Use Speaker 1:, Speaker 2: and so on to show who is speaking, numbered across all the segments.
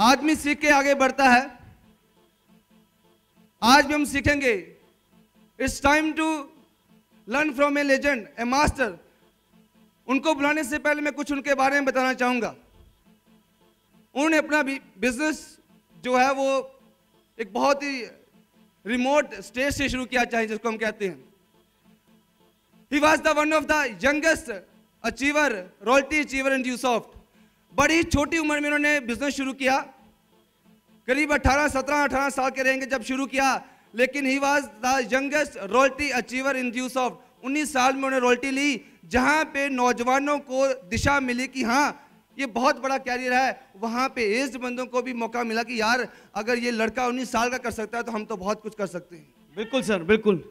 Speaker 1: आदमी सीख के आगे बढ़ता है
Speaker 2: आज भी हम सीखेंगे it's time to learn from a legend a master उनको बुलाने से पहले मैं कुछ उनके बारे में बताना चाहूंगा उन्होंने अपना बिजनेस जो है वो एक बहुत ही रिमोट स्टेज से शुरू किया चाहिए जिसको हम कहते हैं he was the one of the youngest achiever royalty achiever in यूसॉफ्ट बड़ी छोटी उम्र में उन्होंने बिजनेस शुरू किया करीब 18, 17, 18 साल के रहेंगे जब शुरू किया लेकिन he was the youngest royalty achiever in Dusoft उन्नीस साल में उन्होंने रॉयल्टी ली जहां पे नौजवानों को दिशा मिली कि हाँ ये बहुत बड़ा कैरियर है वहां पे एज बंदों को भी मौका मिला कि यार अगर ये लड़का उन्नीस साल का कर सकता है तो हम तो बहुत कुछ कर सकते हैं बिल्कुल सर बिल्कुल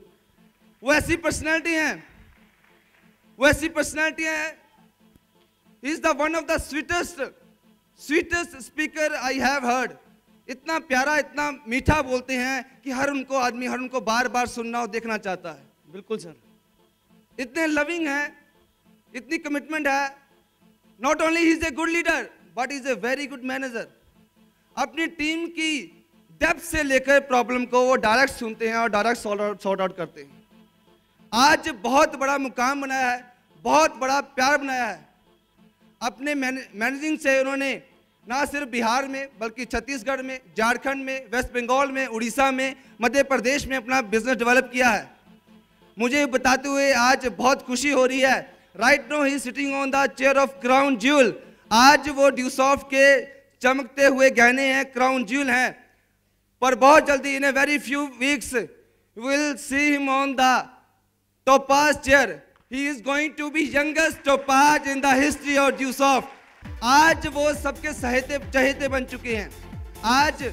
Speaker 2: वो ऐसी पर्सनैलिटी है वो ऐसी पर्सनैलिटी है is the one of the sweetest sweetest speaker I have heard इतना प्यारा इतना मीठा बोलते हैं कि हर उनको आदमी हर उनको बार बार सुनना और देखना चाहता है बिल्कुल सर इतने लविंग है इतनी कमिटमेंट है not only is a good leader but is a very good manager अपनी टीम की डेप्थ से लेकर प्रॉब्लम को वो डायरेक्ट सुनते हैं और डायरेक्ट सॉर्ट आउट करते हैं आज बहुत बड़ा मुकाम बनाया है बहुत बड़ा प्यार बनाया है अपने मैनेजिंग से उन्होंने ना सिर्फ बिहार में बल्कि छत्तीसगढ़ में झारखंड में वेस्ट बंगाल में उड़ीसा में मध्य प्रदेश में अपना बिजनेस डेवलप किया है मुझे बताते हुए आज बहुत खुशी हो रही है right now he sitting on the chair of crown jewel आज वो ड्यूसॉफ के चमकते हुए गहने हैं क्राउन ज्यूल हैं पर बहुत जल्दी in a very few weeks will see him on the topaz chair he is going to be youngest part in the history of Dusoft आज वो सबके सहेते चहेते बन चुके हैं आज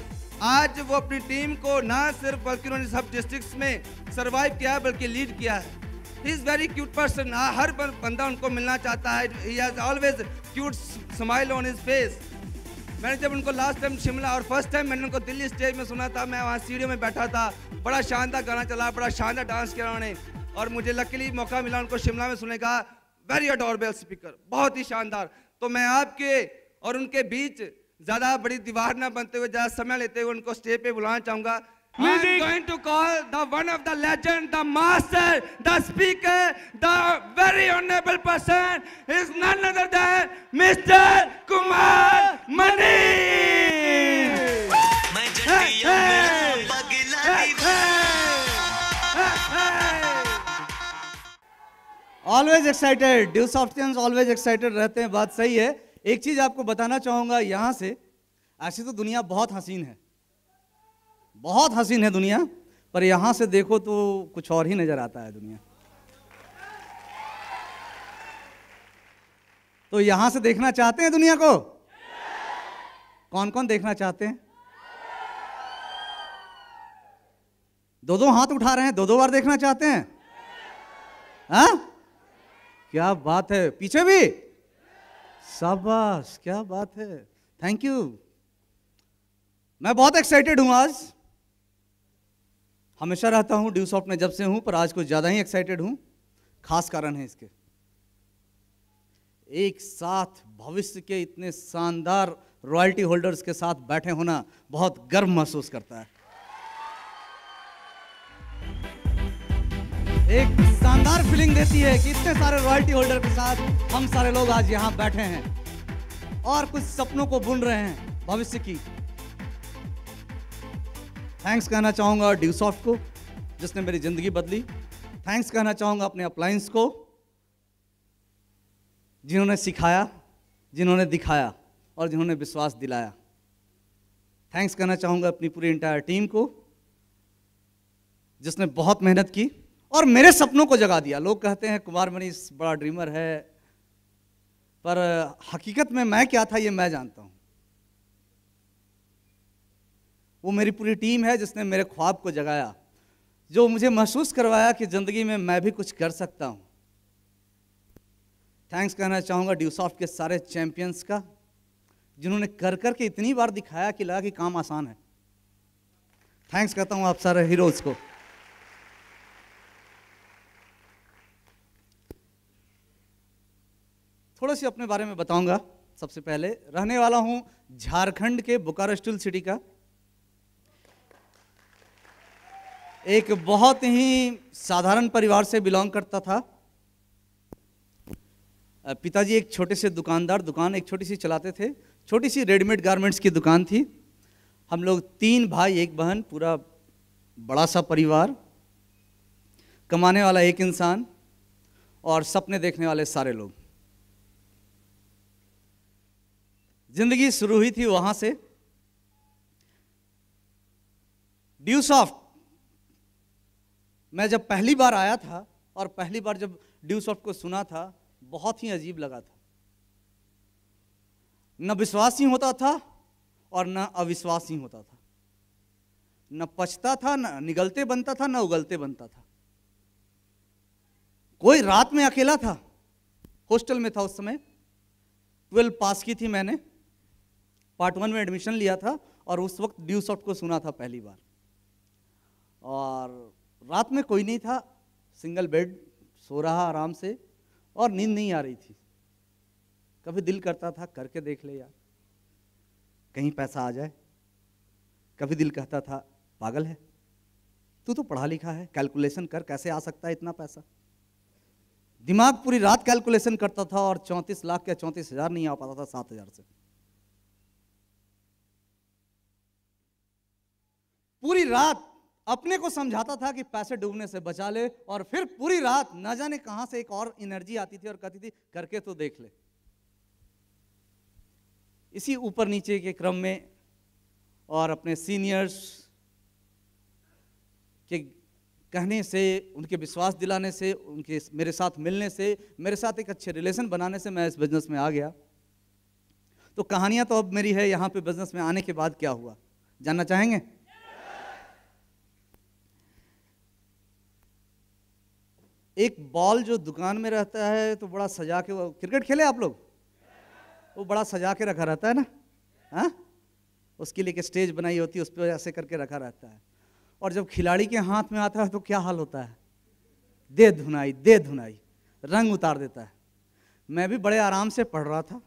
Speaker 2: आज वो अपनी टीम को ना सिर्फ बल्कि उन्होंने सब डिस्ट्रिक्ट्स में सरवाइव किया है बल्कि लीड किया है इज़ वेरी क्यूट पर्सन हर बंदा उनको मिलना चाहता है he always cute smile on his face मैंने जब उनको लास्ट टाइम शिमला और फर्स्ट टाइम मैंने उनको दिल्ली स्टेज में सुना था मैं वहाँ सीढ़ियों में बैठा था बड़ा शानदार गाना चला बड़ा शानदार डांस किया उन्होंने और मुझे लकली मौका मिला उनको शिमला में सुनने का वेरी अडोरबल स्पीकर बहुत ही शानदार तो मैं आपके और उनके बीच ज्यादा बड़ी दीवार ना बनते हुए ज्यादा समय लेते हुए उनको स्टेज पे बुलाना चाहूंगा going to call the one of the legend the master the speaker the very honourable person is none other Kumar Mani hey, hey.
Speaker 1: Always excited Dusoftians always excited रहते हैं बात सही है एक चीज़ आपको बताना चाहूंगा यहां से ऐसी तो दुनिया बहुत हसीन है बहुत हसीन है दुनिया पर यहां से देखो तो कुछ और ही नज़र आता है दुनिया तो यहां से देखना चाहते हैं दुनिया को कौन कौन देखना चाहते हैं दो दो हाथ उठा रहे हैं दो दो बार देखना चाहते हैं हाँ क्या बात है पीछे भी शाबाश क्या बात है थैंक यू मैं बहुत एक्साइटेड हूं आज हमेशा रहता हूं ड्यू सॉफ्ट में जब से हूं पर आज कुछ ज़्यादा ही एक्साइटेड हूं खास कारण है इसके एक साथ भविष्य के इतने शानदार रॉयल्टी होल्डर्स के साथ बैठे होना बहुत गर्व महसूस करता है एक शानदार फीलिंग देती है कि इतने सारे रॉयल्टी होल्डर के साथ हम सारे लोग आज यहाँ बैठे हैं और कुछ सपनों को बुन रहे हैं भविष्य की थैंक्स कहना चाहूंगा ड्यूसॉफ्ट को जिसने मेरी ज़िंदगी बदली थैंक्स कहना चाहूंगा अपने अप्लायंस को जिन्होंने सिखाया जिन्होंने दिखाया और जिन्होंने विश्वास दिलाया थैंक्स कहना चाहूंगा अपनी पूरी इंटायर टीम को जिसने बहुत मेहनत की और मेरे सपनों को जगा दिया लोग कहते हैं कुमार मनीष बड़ा ड्रीमर है पर हकीकत में मैं क्या था ये मैं जानता हूं वो मेरी पूरी टीम है जिसने मेरे ख्वाब को जगाया जो मुझे महसूस करवाया कि ज़िंदगी में मैं भी कुछ कर सकता हूँ थैंक्स कहना चाहूंगा ड्यूसॉफ्ट के सारे चैम्पियंस का जिन्होंने कर कर के इतनी बार दिखाया कि लगा कि काम आसान है थैंक्स कहता हूँ आप सारे हीरोज़ को थोड़ा सी अपने बारे में बताऊंगा सबसे पहले रहने वाला हूं झारखंड के बोकारो स्टील सिटी का एक बहुत ही साधारण परिवार से बिलोंग करता था पिताजी एक छोटे से दुकानदार दुकान एक छोटी सी चलाते थे छोटी सी रेडीमेड गारमेंट्स की दुकान थी हम लोग तीन भाई एक बहन पूरा बड़ा सा परिवार कमाने वाला एक इंसान और सपने देखने वाले सारे लोग जिंदगी शुरू हुई थी वहां से ड्यूसॉफ्ट मैं जब पहली बार आया था और पहली बार जब ड्यूसॉफ्ट को सुना था बहुत ही अजीब लगा था न विश्वास ही होता था और न अविश्वास ही होता था न पछता था न निगलते बनता था न उगलते बनता था कोई रात में अकेला था हॉस्टल में था उस समय ट्वेल्व पास की थी मैंने पार्ट वन में एडमिशन लिया था और उस वक्त ड्यू सॉफ्ट को सुना था पहली बार और रात में कोई नहीं था सिंगल बेड सो रहा आराम से और नींद नहीं आ रही थी कभी दिल करता था करके देख ले यार कहीं पैसा आ जाए कभी दिल कहता था पागल है तू तो पढ़ा लिखा है कैलकुलेशन कर कैसे आ सकता है इतना पैसा दिमाग पूरी रात कैलकुलेशन करता था और चौंतीस लाख या चौंतीस हज़ार नहीं आ पाता था सात हज़ार से पूरी रात अपने को समझाता था कि पैसे डूबने से बचा ले और फिर पूरी रात न जाने कहां से एक और एनर्जी आती थी और कहती थी करके तो देख ले इसी ऊपर नीचे के क्रम में और अपने सीनियर्स के कहने से उनके विश्वास दिलाने से उनके मेरे साथ मिलने से मेरे साथ एक अच्छे रिलेशन बनाने से मैं इस बिज़नेस में आ गया तो कहानियां तो अब मेरी है यहाँ पे बिज़नेस में आने के बाद क्या हुआ जानना चाहेंगे एक बॉल जो दुकान में रहता है तो बड़ा सजा के क्रिकेट खेले आप लोग वो बड़ा सजा के रखा रहता है ना हाँ उसके लिए एक स्टेज बनाई होती है उस पर ऐसे करके रखा रहता है और जब खिलाड़ी के हाथ में आता है तो क्या हाल होता है दे धुनाई दे धुनाई रंग उतार देता है मैं भी बड़े आराम से पढ़ रहा था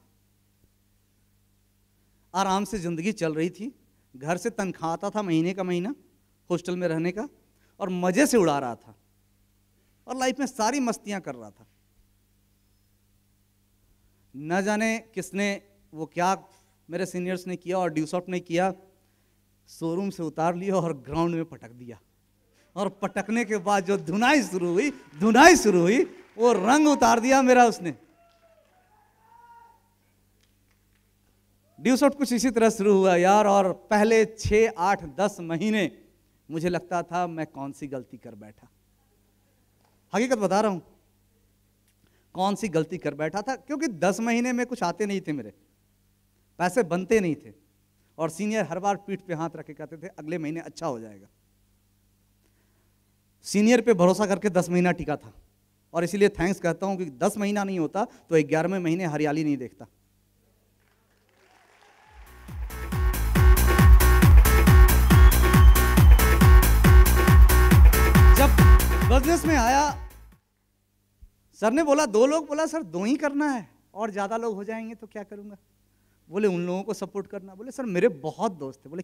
Speaker 1: आराम से ज़िंदगी चल रही थी घर से तनख्वाह आता था महीने का महीना हॉस्टल में रहने का और मज़े से उड़ा रहा था और लाइफ में सारी मस्तियां कर रहा था न जाने किसने वो क्या मेरे सीनियर्स ने किया और ड्यूसॉप ने किया शोरूम से उतार लिया और ग्राउंड में पटक दिया और पटकने के बाद जो धुनाई शुरू हुई धुनाई शुरू हुई वो रंग उतार दिया मेरा उसने ड्यूसॉट कुछ इसी तरह शुरू हुआ यार और पहले छः आठ दस महीने मुझे लगता था मैं कौन सी गलती कर बैठा हकीकत बता रहा हूं कौन सी गलती कर बैठा था क्योंकि दस महीने में कुछ आते नहीं थे मेरे पैसे बनते नहीं थे और सीनियर हर बार पीठ पे हाथ रख के कहते थे अगले महीने अच्छा हो जाएगा सीनियर पे भरोसा करके दस महीना टिका था और इसीलिए थैंक्स कहता हूँ कि दस महीना नहीं होता तो ग्यारहवें महीने हरियाली नहीं देखता मजलिस में आया सर ने बोला दो लोग बोला सर दो ही करना है और ज़्यादा लोग हो जाएंगे तो क्या करूंगा बोले उन लोगों को सपोर्ट करना बोले सर मेरे बहुत दोस्त थे बोले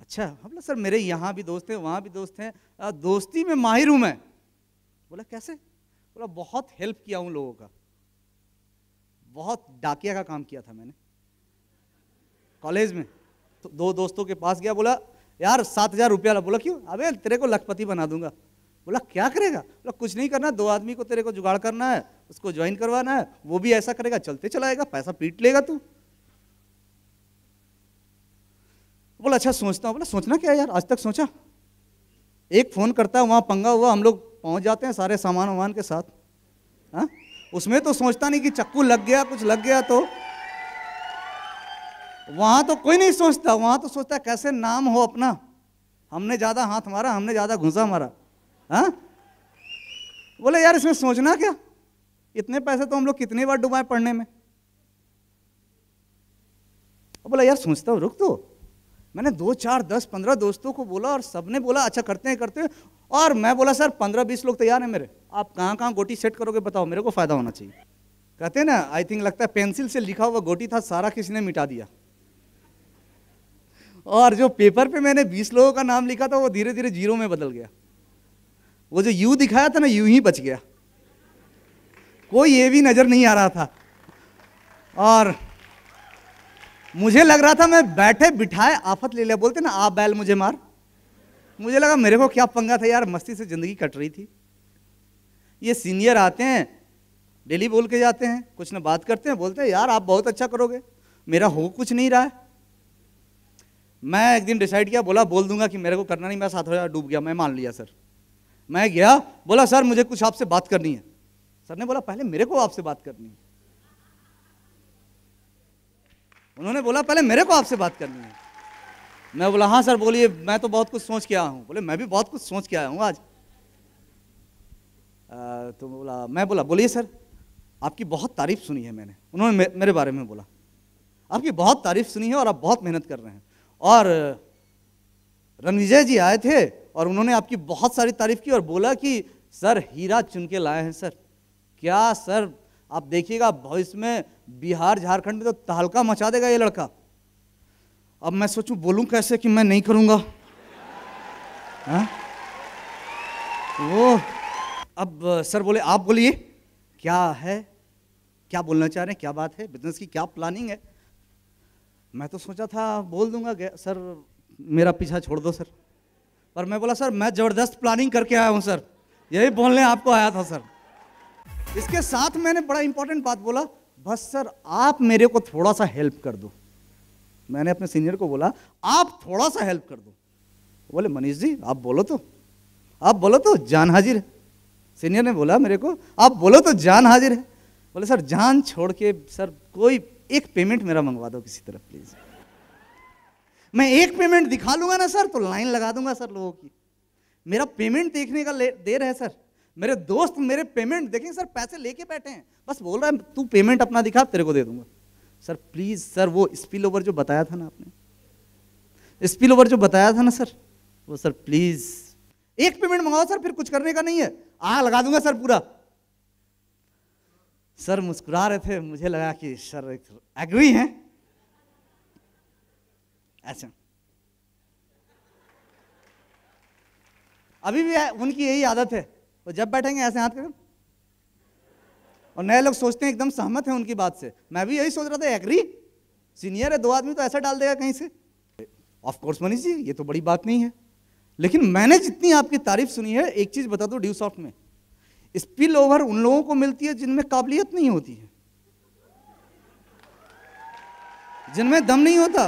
Speaker 1: अच्छा बोला सर मेरे यहाँ भी दोस्त हैं वहाँ भी दोस्त हैं दोस्ती में माहिर हूँ मैं बोला कैसे बोला बहुत हेल्प किया उन लोगों का बहुत डाकिया का काम किया था मैंने कॉलेज में तो दो दोस्तों के पास गया बोला यार सात हज़ार रुपया बोला क्यों अबे तेरे को लखपति बना दूंगा बोला क्या करेगा बोला कुछ नहीं करना दो आदमी को तेरे को जुगाड़ करना है उसको ज्वाइन करवाना है वो भी ऐसा करेगा चलते चलाएगा पैसा पीट लेगा तू बोला अच्छा सोचता हूँ बोला सोचना क्या यार आज तक सोचा एक फ़ोन करता है वहाँ पंगा हुआ हम लोग पहुँच जाते हैं सारे सामान वामान के साथ हाँ उसमें तो सोचता नहीं कि चक्कू लग गया कुछ लग गया तो वहाँ तो कोई नहीं सोचता वहाँ तो सोचता कैसे नाम हो अपना हमने ज़्यादा हाथ मारा हमने ज़्यादा घुसा मारा हाँ बोले यार इसमें सोचना क्या इतने पैसे तो हम लोग कितनी बार डुबाए पढ़ने में बोला यार सोचता हूँ रुक तो मैंने दो चार दस पंद्रह दोस्तों को बोला और सबने बोला अच्छा करते हैं करते हैं और मैं बोला सर पंद्रह बीस लोग तैयार हैं मेरे आप कहाँ कहाँ गोटी सेट करोगे बताओ मेरे को फ़ायदा होना चाहिए कहते हैं ना आई थिंक लगता है पेंसिल से लिखा हुआ गोटी था सारा किसी ने मिटा दिया और जो पेपर पे मैंने बीस लोगों का नाम लिखा था वो धीरे धीरे जीरो में बदल गया वो जो यू दिखाया था ना यू ही बच गया कोई ये भी नज़र नहीं आ रहा था और मुझे लग रहा था मैं बैठे बिठाए आफत ले लिया बोलते ना आप बैल मुझे मार मुझे लगा मेरे को क्या पंगा था यार मस्ती से ज़िंदगी कट रही थी ये सीनियर आते हैं डेली बोल के जाते हैं कुछ ना बात करते हैं बोलते हैं यार आप बहुत अच्छा करोगे मेरा हो कुछ नहीं रहा है मैं एक दिन डिसाइड किया बोला बोल दूंगा कि मेरे को करना नहीं मैं साथ हो डूब गया मैं मान लिया सर मैं गया बोला सर मुझे कुछ आपसे बात करनी है सर ने बोला पहले मेरे को आपसे बात करनी है उन्होंने बोला पहले मेरे को आपसे बात करनी है मैं बोला हाँ सर बोलिए मैं तो बहुत कुछ सोच के आया हूँ बोले मैं भी बहुत कुछ सोच के आया हूँ आज आ, तो बोला मैं बोला बोलिए सर आपकी बहुत तारीफ सुनी है मैंने उन्होंने मेरे बारे में बोला आपकी बहुत तारीफ सुनी है और आप बहुत मेहनत कर रहे हैं और रणविजय जी आए थे और उन्होंने आपकी बहुत सारी तारीफ की और बोला कि सर हीरा चुन के लाए हैं सर क्या सर आप देखिएगा भविष्य में बिहार झारखंड में तो तहलका मचा देगा ये लड़का अब मैं सोचू बोलूं कैसे कि मैं नहीं करूंगा वो हाँ? अब सर बोले आप बोलिए क्या है क्या बोलना चाह रहे हैं क्या बात है बिजनेस की क्या प्लानिंग है मैं तो सोचा था बोल दूंगा सर मेरा पीछा छोड़ दो सर पर मैं बोला सर मैं ज़बरदस्त प्लानिंग करके आया हूँ सर यही बोलने आपको आया था सर इसके साथ मैंने बड़ा इंपॉर्टेंट बात बोला बस सर आप मेरे को थोड़ा सा हेल्प कर दो मैंने अपने सीनियर को बोला आप थोड़ा सा हेल्प कर दो बोले मनीष जी आप बोलो तो आप बोलो तो जान हाजिर है सीनियर ने बोला मेरे को आप बोलो तो जान हाजिर है बोले सर जान छोड़ के सर कोई एक पेमेंट मेरा मंगवा दो किसी तरह प्लीज़ मैं एक पेमेंट दिखा लूंगा ना सर तो लाइन लगा दूंगा सर लोगों की मेरा पेमेंट देखने का देर है सर मेरे दोस्त मेरे पेमेंट देखेंगे सर पैसे लेके बैठे हैं बस बोल रहा है तू पेमेंट अपना दिखा तेरे को दे दूंगा सर प्लीज़ सर वो स्पिल ओवर जो बताया था ना आपने स्पिल ओवर जो बताया था ना सर वो सर प्लीज़ एक पेमेंट मंगाओ सर फिर कुछ करने का नहीं है आ लगा दूंगा सर पूरा सर मुस्कुरा रहे थे मुझे लगा कि सर एग्री हैं ऐसे अभी भी उनकी यही आदत है वो जब बैठेंगे ऐसे हाथ कर और नए लोग सोचते हैं एकदम सहमत है उनकी बात से मैं भी यही सोच रहा था एग्री सीनियर है दो आदमी तो ऐसा डाल देगा कहीं से ऑफ कोर्स मनीष जी ये तो बड़ी बात नहीं है लेकिन मैंने जितनी आपकी तारीफ सुनी है एक चीज़ बता दो ड्यू सॉफ्ट में स्पिल ओवर उन लोगों को मिलती है जिनमें काबिलियत नहीं होती है जिनमें दम नहीं होता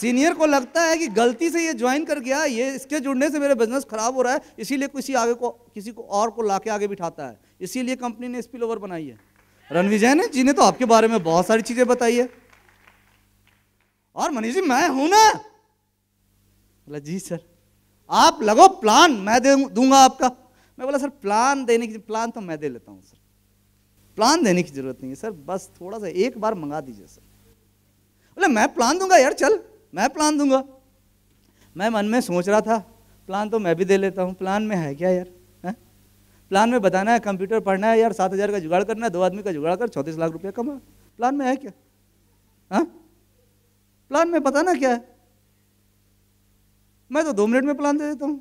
Speaker 1: सीनियर को लगता है कि गलती से ये ज्वाइन कर गया ये इसके जुड़ने से मेरा बिजनेस खराब हो रहा है इसीलिए किसी आगे को किसी को और को ला के आगे बिठाता है इसीलिए कंपनी ने स्पिल ओवर बनाई है रणविजय जैन जी ने तो आपके बारे में बहुत सारी चीजें बताई है और मनीष जी मैं हूं ना बोला जी सर आप लगो प्लान मैं दे दूंगा आपका मैं बोला सर प्लान देने की प्लान तो मैं दे लेता हूँ सर प्लान देने की जरूरत नहीं है सर बस थोड़ा सा एक बार मंगा दीजिए सर बोले मैं प्लान दूंगा यार चल मैं प्लान दूंगा मैं मन में सोच रहा था प्लान तो मैं भी दे लेता हूँ प्लान में है क्या यार है प्लान में बताना है कंप्यूटर पढ़ना है यार सात हज़ार का जुगाड़ करना है दो आदमी का जुगाड़ कर चौंतीस लाख रुपया कमा प्लान में है क्या है? प्लान में बताना क्या है मैं तो दो मिनट में प्लान दे देता हूँ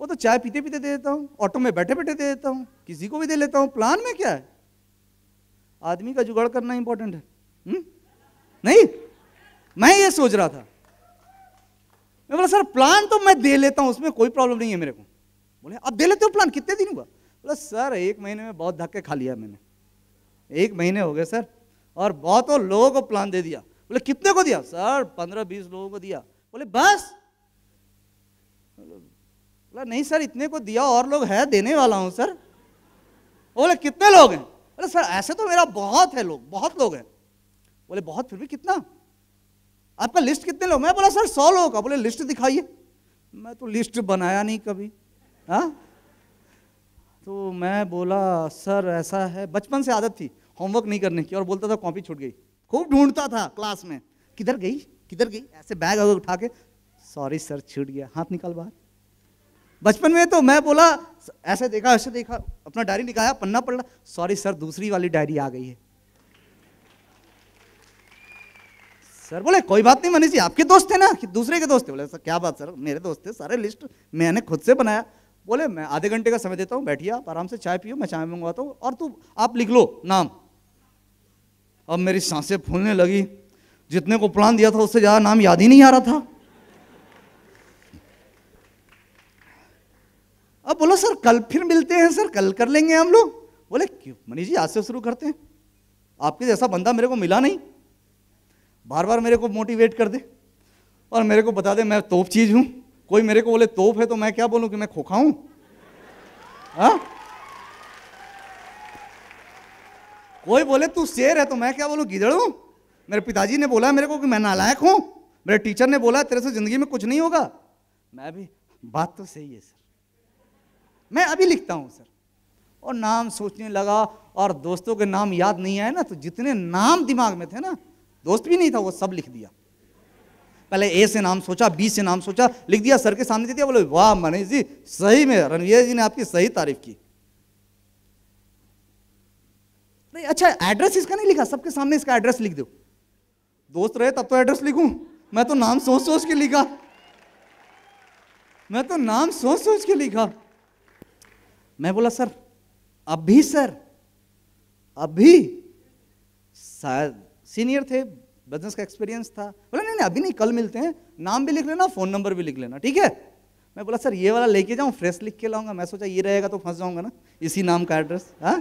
Speaker 1: वो तो चाय पीते पीते दे देता हूँ ऑटो में बैठे बैठे दे देता हूँ किसी को भी दे लेता हूँ प्लान में क्या है आदमी का जुगाड़ करना इंपॉर्टेंट है हुँ? हम्म? नहीं मैं ये सोच रहा था मैं बोला सर प्लान तो मैं दे लेता हूँ उसमें कोई प्रॉब्लम नहीं है मेरे को बोले आप दे लेते हो प्लान कितने दिन हुआ बोला सर एक महीने में बहुत धक्के खा लिया मैंने एक महीने हो गए सर और बहुतों लोगों को प्लान दे दिया बोले कितने को दिया सर पंद्रह बीस लोगों को दिया बोले बस बोला नहीं सर इतने को दिया और लोग है देने वाला हूँ सर बोले कितने लोग हैं बोले सर ऐसे तो मेरा बहुत है लोग बहुत लोग हैं बोले बहुत फिर भी कितना आपका लिस्ट कितने लोग मैं बोला सर सौ लोगों का बोले लिस्ट दिखाइए मैं तो लिस्ट बनाया नहीं कभी हाँ तो मैं बोला सर ऐसा है बचपन से आदत थी होमवर्क नहीं करने की और बोलता था कॉपी छूट गई खूब ढूंढता था क्लास में किधर गई किधर गई ऐसे बैग अगर उठा के सॉरी सर छूट गया हाथ निकाल बाहर बचपन में तो मैं बोला ऐसे देखा ऐसे देखा अपना डायरी निकाला पन्ना रहा सॉरी सर दूसरी वाली डायरी आ गई है सर बोले कोई बात नहीं मनीष जी आपके दोस्त थे ना कि दूसरे के दोस्त थे बोले सर क्या बात सर मेरे दोस्त थे सारे लिस्ट मैंने खुद से बनाया बोले मैं आधे घंटे का समय देता हूँ बैठिए आप आराम से चाय पियो मैं चाय मंगवाता हूँ और तू आप लिख लो नाम अब मेरी सांसें फूलने लगी जितने को प्लान दिया था उससे ज़्यादा नाम याद ही नहीं आ रहा था अब बोलो सर कल फिर मिलते हैं सर कल कर लेंगे हम लोग बोले क्यों मनीष जी आज से शुरू करते हैं आपके जैसा बंदा मेरे को मिला नहीं बार बार मेरे को मोटिवेट कर दे और मेरे को बता दे मैं तोप चीज़ हूं कोई मेरे को बोले तोप है तो मैं क्या बोलूं कि मैं खोखा हूं हा? कोई बोले तू शेर है तो मैं क्या बोलूं गिदड़ हूं मेरे पिताजी ने बोला मेरे को कि मैं नालायक हूं मेरे टीचर ने बोला तेरे से ज़िंदगी में कुछ नहीं होगा मैं भी बात तो सही है सर मैं अभी लिखता हूं सर और नाम सोचने लगा और दोस्तों के नाम याद नहीं आए ना तो जितने नाम दिमाग में थे ना दोस्त भी नहीं था वो सब लिख दिया पहले ए से नाम सोचा बी से नाम सोचा लिख दिया सर के सामने दे दिया बोले वाह मनीष जी सही में रणवीर जी ने आपकी सही तारीफ की नहीं अच्छा एड्रेस इसका नहीं लिखा सबके सामने इसका एड्रेस लिख दो दोस्त रहे तब तो एड्रेस लिखू मैं तो नाम सोच सोच के लिखा मैं तो नाम सोच सोच के लिखा मैं बोला सर अभी सर अभी शायद सीनियर थे बिजनेस का एक्सपीरियंस था बोला नहीं नहीं अभी नहीं कल मिलते हैं नाम भी लिख लेना फ़ोन नंबर भी लिख लेना ठीक है मैं बोला सर ये वाला लेके जाऊँ फ्रेश लिख के लाऊंगा मैं सोचा ये रहेगा तो फंस जाऊँगा ना इसी नाम का एड्रेस हाँ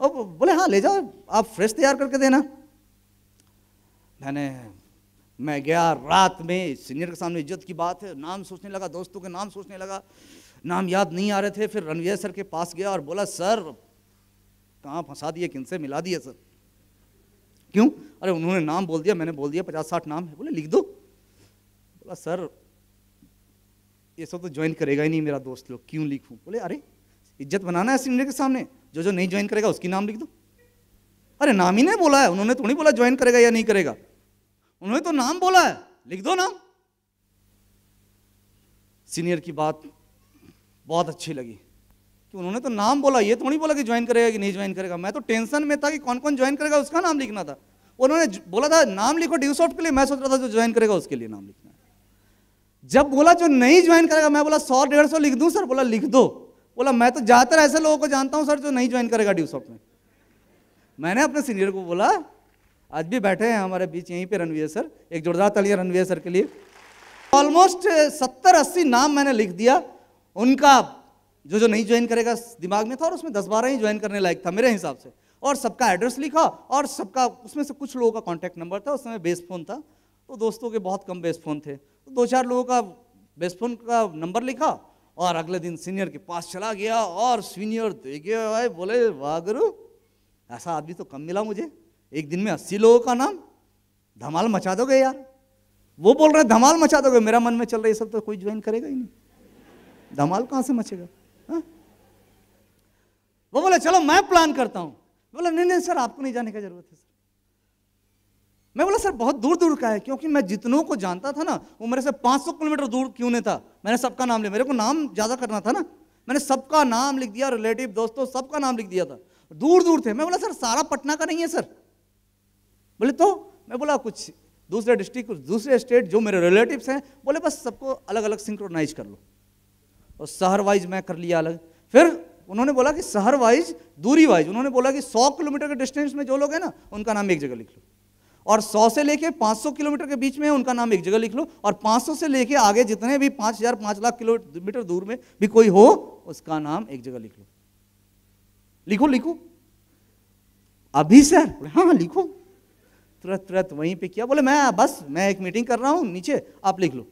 Speaker 1: और बोले हाँ ले जाओ आप फ्रेश तैयार करके देना मैंने मैं गया रात में सीनियर के सामने इज्जत की बात है नाम सोचने लगा दोस्तों के नाम सोचने लगा नाम याद नहीं आ रहे थे फिर रणवीर सर के पास गया और बोला सर कहाँ फंसा दिए किन से मिला दिए सर क्यों अरे उन्होंने नाम बोल दिया मैंने बोल दिया पचास साठ नाम है बोले लिख दो बोला सर ये सब तो ज्वाइन करेगा ही नहीं मेरा दोस्त लोग क्यों लिखूं बोले अरे इज्जत बनाना है सीनियर के सामने जो जो नहीं ज्वाइन करेगा उसकी नाम लिख दो अरे नाम ही नहीं बोला है उन्होंने तो नहीं बोला ज्वाइन करेगा या नहीं करेगा उन्होंने तो नाम बोला है लिख दो नाम सीनियर की बात बहुत अच्छी लगी कि उन्होंने तो नाम बोला ये तो नहीं बोला कि ज्वाइन करेगा कि नहीं ज्वाइन करेगा मैं तो टेंशन में था कि कौन कौन ज्वाइन करेगा उसका नाम लिखना था उन्होंने बोला था नाम लिखो ड्यू के लिए मैं सोच रहा था जो ज्वाइन करेगा उसके लिए नाम लिखना जब बोला जो नहीं ज्वाइन करेगा मैं बोला सौ डेढ़ सौ लिख दूं सर बोला लिख दो बोला मैं तो ज़्यादातर ऐसे लोगों को जानता हूं सर जो नहीं ज्वाइन करेगा ड्यू में मैंने अपने सीनियर को बोला आज भी बैठे हैं हमारे बीच यहीं पे रणवीर सर एक जोरदार तलिया रणवीर सर के लिए ऑलमोस्ट सत्तर अस्सी नाम मैंने लिख दिया उनका जो जो नहीं ज्वाइन करेगा दिमाग में था और उसमें दस बारह ही ज्वाइन करने लायक था मेरे हिसाब से और सबका एड्रेस लिखा और सबका उसमें से कुछ लोगों का कॉन्टैक्ट नंबर था उस समय बेस फ़ोन था तो दोस्तों के बहुत कम बेस फ़ोन थे तो दो चार लोगों का बेस फ़ोन का नंबर लिखा और अगले दिन सीनियर के पास चला गया और सीनियर देखे भाई बोले वाह गुरु ऐसा आदमी तो कम मिला मुझे एक दिन में अस्सी लोगों का नाम धमाल मचा दोगे यार वो बोल रहे धमाल मचा दोगे मेरा मन में चल रहा है सब तो कोई ज्वाइन करेगा ही नहीं धमाल कहाँ से मचेगा हा? वो बोला चलो मैं प्लान करता हूं बोला नहीं नहीं सर आपको नहीं जाने की जरूरत है सर मैं बोला सर बहुत दूर दूर का है क्योंकि मैं जितनों को जानता था ना वो मेरे से 500 किलोमीटर दूर क्यों नहीं था मैंने सबका नाम लिया मेरे को नाम ज़्यादा करना था ना मैंने सबका नाम लिख दिया रिलेटिव दोस्तों सबका नाम लिख दिया था दूर दूर थे मैं बोला सर सारा पटना का नहीं है सर बोले तो मैं बोला कुछ दूसरे डिस्ट्रिक्ट कुछ दूसरे स्टेट जो मेरे रिलेटिव्स हैं बोले बस सबको अलग अलग सिंक्रोनाइज कर लो और शहर वाइज मैं कर लिया अलग फिर उन्होंने बोला कि शहर वाइज दूरी वाइज उन्होंने बोला कि 100 किलोमीटर के डिस्टेंस में जो लोग हैं ना उनका नाम एक जगह लिख लो और 100 से लेके 500 किलोमीटर के बीच में उनका नाम एक जगह लिख लो और 500 से लेके आगे जितने भी 5000 पांच लाख किलोमीटर दूर में भी कोई हो उसका नाम एक जगह लिख लो लिखो लिखो अभी सर हाँ लिखो तुरंत तुरंत वहीं पे किया बोले मैं बस मैं एक मीटिंग कर रहा हूँ नीचे आप लिख लो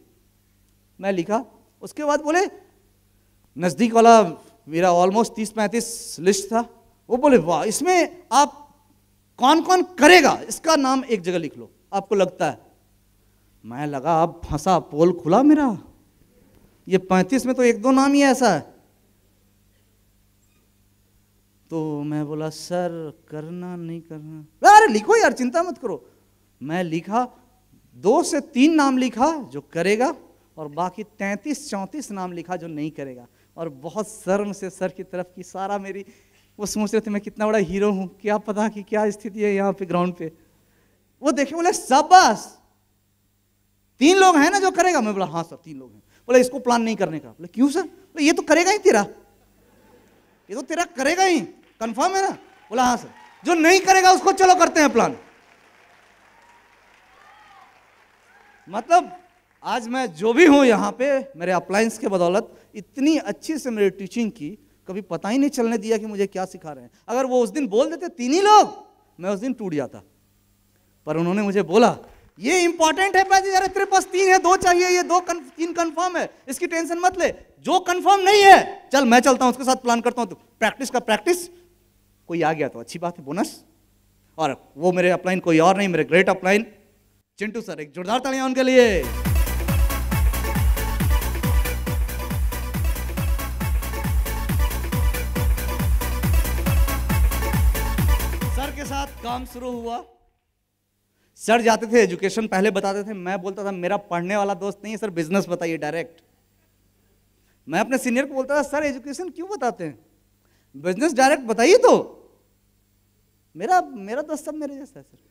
Speaker 1: मैं लिखा उसके बाद बोले नज़दीक वाला मेरा ऑलमोस्ट तीस पैंतीस लिस्ट था वो बोले वाह इसमें आप कौन कौन करेगा इसका नाम एक जगह लिख लो आपको लगता है मैं लगा आप फंसा पोल खुला मेरा ये पैंतीस में तो एक दो नाम ही ऐसा है तो मैं बोला सर करना नहीं करना अरे लिखो यार चिंता मत करो मैं लिखा दो से तीन नाम लिखा जो करेगा और बाकी तैंतीस चौंतीस नाम लिखा जो नहीं करेगा और बहुत शर्म से सर की तरफ की सारा मेरी वो सोच रहे थे मैं कितना बड़ा हीरो हूँ क्या पता कि क्या स्थिति है यहाँ पे ग्राउंड पे वो देखे बोले शाबाश तीन लोग हैं ना जो करेगा मैं बोला हाँ सर तीन लोग हैं बोले इसको प्लान नहीं करने का बोले क्यों सर बोले ये तो करेगा ही तेरा ये तो तेरा करेगा ही कंफर्म है ना बोला हाँ सर जो नहीं करेगा उसको चलो करते हैं प्लान मतलब आज मैं जो भी हूं यहां पे मेरे अप्लायंस के बदौलत इतनी अच्छी से मेरी टीचिंग की कभी पता ही नहीं चलने दिया कि मुझे क्या सिखा रहे हैं अगर वो उस दिन बोल देते तीन ही लोग मैं उस दिन टूट जाता पर उन्होंने मुझे बोला ये इंपॉर्टेंट है पैसे अरे तेरे पास तीन है दो चाहिए ये दो कन, तीन कंफर्म है इसकी टेंशन मत ले जो कंफर्म नहीं है चल मैं चलता हूँ उसके साथ प्लान करता हूँ तो प्रैक्टिस का प्रैक्टिस कोई आ गया तो अच्छी बात है बोनस और वो मेरे अपलाइन कोई और नहीं मेरे ग्रेट अपलाइन चिंटू सर एक जोरदार तालियां उनके लिए काम शुरू हुआ सर जाते थे एजुकेशन पहले बताते थे मैं बोलता था मेरा पढ़ने वाला दोस्त नहीं है सर बिजनेस बताइए डायरेक्ट मैं अपने सीनियर को बोलता था सर एजुकेशन क्यों बताते हैं बिजनेस डायरेक्ट बताइए तो मेरा मेरा दोस्त सब मेरे जैसा है सर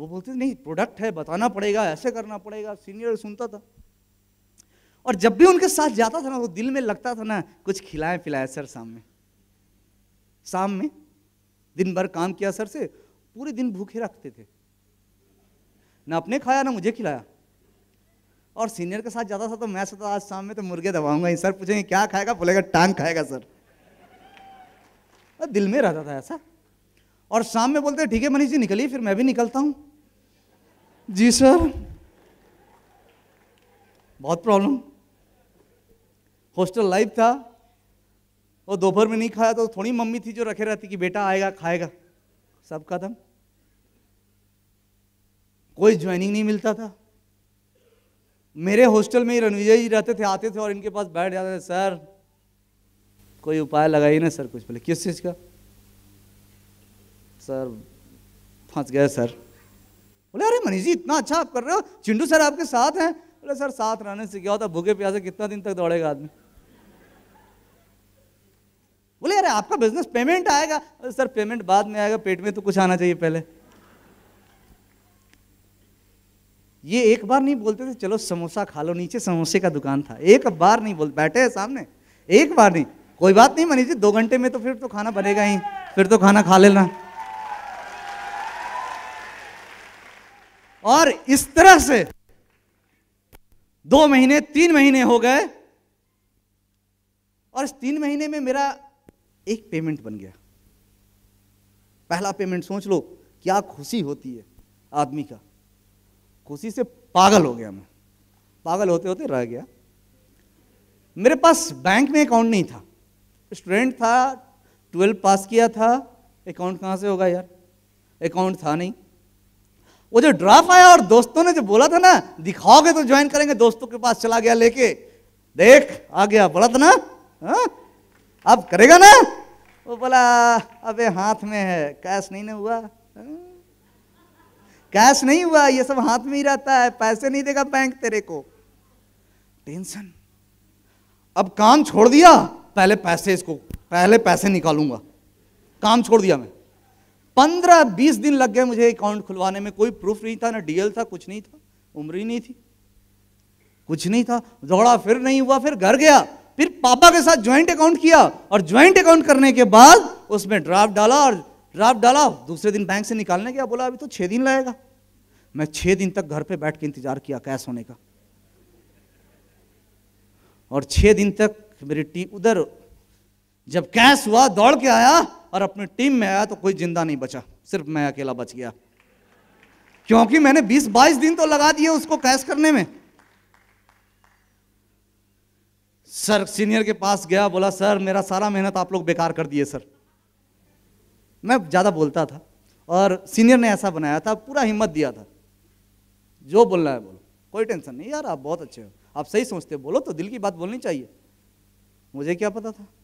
Speaker 1: वो बोलते नहीं प्रोडक्ट है बताना पड़ेगा ऐसे करना पड़ेगा सीनियर सुनता था और जब भी उनके साथ जाता था ना वो दिल में लगता था ना कुछ खिलाए पिलाए सर शाम में शाम में दिन भर काम किया सर से पूरे दिन भूखे रखते थे ना अपने खाया ना मुझे खिलाया और सीनियर के साथ जाता था तो मैं सोचता आज शाम में तो मुर्गे दबाऊंगा सर पूछेंगे क्या खाएगा बोलेगा टांग खाएगा सर दिल में रहता था ऐसा और शाम में बोलते ठीक है मनीष जी निकलिए फिर मैं भी निकलता हूं जी सर बहुत प्रॉब्लम हॉस्टल लाइफ था और दोपहर में नहीं खाया तो थोड़ी मम्मी थी जो रखे रहती कि बेटा आएगा खाएगा सब खत्म कोई ज्वाइनिंग नहीं मिलता था मेरे हॉस्टल में ही रणविजय जी रहते थे आते थे और इनके पास बैठ जाते थे सर कोई उपाय लगाइए ना सर कुछ बोले किस चीज़ का सर फंस गए सर बोले अरे मनीष जी इतना अच्छा आप कर रहे हो चिंटू सर आपके साथ हैं बोले सर साथ रहने से क्या होता भूखे प्यासे कितना दिन तक दौड़ेगा आदमी बोले अरे आपका बिजनेस पेमेंट आएगा अरे सर पेमेंट बाद में आएगा पेट में तो कुछ आना चाहिए पहले ये एक बार नहीं बोलते थे चलो समोसा खा लो नीचे समोसे का दुकान था एक बार नहीं बोल बैठे हैं सामने एक बार नहीं कोई बात नहीं मनीष जी दो घंटे में तो फिर तो खाना बनेगा ही फिर तो खाना खा लेना और इस तरह से दो महीने तीन महीने हो गए और इस तीन महीने में मेरा एक पेमेंट बन गया पहला पेमेंट सोच लो क्या खुशी होती है आदमी का खुशी से पागल हो गया मैं पागल होते होते रह गया मेरे पास बैंक में अकाउंट नहीं था स्टूडेंट था ट्वेल्व पास किया था अकाउंट कहाँ से होगा यार अकाउंट था नहीं वो जो ड्राफ्ट आया और दोस्तों ने जो बोला था ना दिखाओगे तो ज्वाइन करेंगे दोस्तों के पास चला गया लेके देख आ गया बड़ा था ना हा? अब करेगा ना वो बोला अबे हाथ में है कैश नहीं ना हुआ हम्म, कैश नहीं हुआ ये सब हाथ में ही रहता है पैसे नहीं देगा बैंक तेरे को टेंशन अब काम छोड़ दिया पहले पैसे इसको पहले पैसे निकालूंगा काम छोड़ दिया मैं पंद्रह बीस दिन लग गए मुझे अकाउंट खुलवाने में कोई प्रूफ नहीं था ना डीएल था कुछ नहीं था उम्र ही नहीं थी कुछ नहीं था दौड़ा फिर नहीं हुआ फिर घर गया फिर पापा के साथ ज्वाइंट अकाउंट किया और ज्वाइंट अकाउंट करने के बाद उसमें ड्राफ्ट डाला और ड्राफ्ट डाला दूसरे दिन बैंक से निकालने गया बोला अभी तो छः दिन लगेगा मैं छः दिन तक घर पे बैठ के इंतजार किया कैश होने का और छः दिन तक मेरी टीम उधर जब कैश हुआ दौड़ के आया और अपनी टीम में आया तो कोई जिंदा नहीं बचा सिर्फ मैं अकेला बच गया क्योंकि मैंने 20-22 दिन तो लगा दिए उसको कैश करने में सर सीनियर के पास गया बोला सर मेरा सारा मेहनत आप लोग बेकार कर दिए सर मैं ज़्यादा बोलता था और सीनियर ने ऐसा बनाया था पूरा हिम्मत दिया था जो बोलना है बोलो कोई टेंशन नहीं यार आप बहुत अच्छे हो आप सही सोचते हो बोलो तो दिल की बात बोलनी चाहिए मुझे क्या पता था